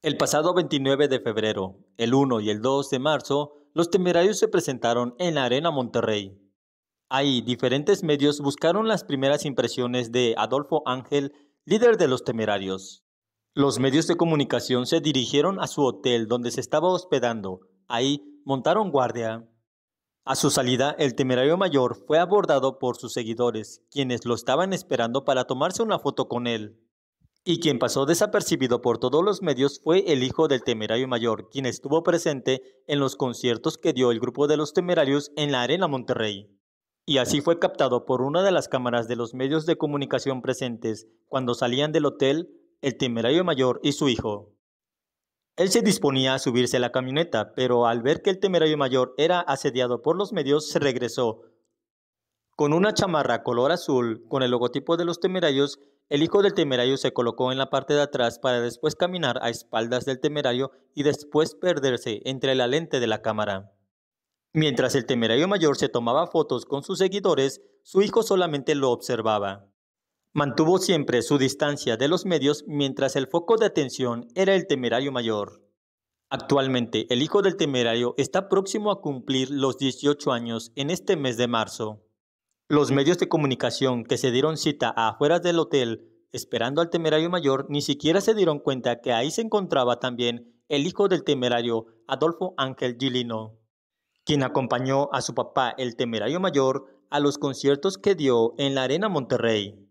El pasado 29 de febrero, el 1 y el 2 de marzo, los temerarios se presentaron en la Arena Monterrey. Ahí, diferentes medios buscaron las primeras impresiones de Adolfo Ángel, líder de los temerarios. Los medios de comunicación se dirigieron a su hotel donde se estaba hospedando. Ahí montaron guardia. A su salida, el temerario mayor fue abordado por sus seguidores, quienes lo estaban esperando para tomarse una foto con él y quien pasó desapercibido por todos los medios fue el hijo del temerario mayor, quien estuvo presente en los conciertos que dio el grupo de los temerarios en la Arena Monterrey. Y así fue captado por una de las cámaras de los medios de comunicación presentes cuando salían del hotel el temerario mayor y su hijo. Él se disponía a subirse a la camioneta, pero al ver que el temerario mayor era asediado por los medios, se regresó. Con una chamarra color azul, con el logotipo de los temerarios, el hijo del temerario se colocó en la parte de atrás para después caminar a espaldas del temerario y después perderse entre la lente de la cámara. Mientras el temerario mayor se tomaba fotos con sus seguidores, su hijo solamente lo observaba. Mantuvo siempre su distancia de los medios mientras el foco de atención era el temerario mayor. Actualmente, el hijo del temerario está próximo a cumplir los 18 años en este mes de marzo. Los medios de comunicación que se dieron cita afuera del hotel esperando al temerario mayor ni siquiera se dieron cuenta que ahí se encontraba también el hijo del temerario Adolfo Ángel Gilino, quien acompañó a su papá el temerario mayor a los conciertos que dio en la Arena Monterrey.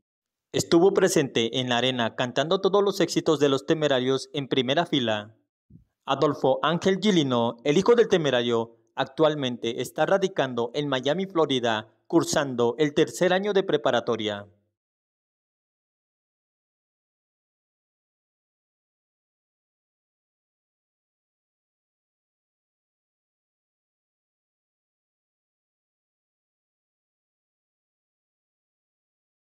Estuvo presente en la arena cantando todos los éxitos de los temerarios en primera fila. Adolfo Ángel Gilino, el hijo del temerario, actualmente está radicando en Miami, Florida, cursando el tercer año de preparatoria.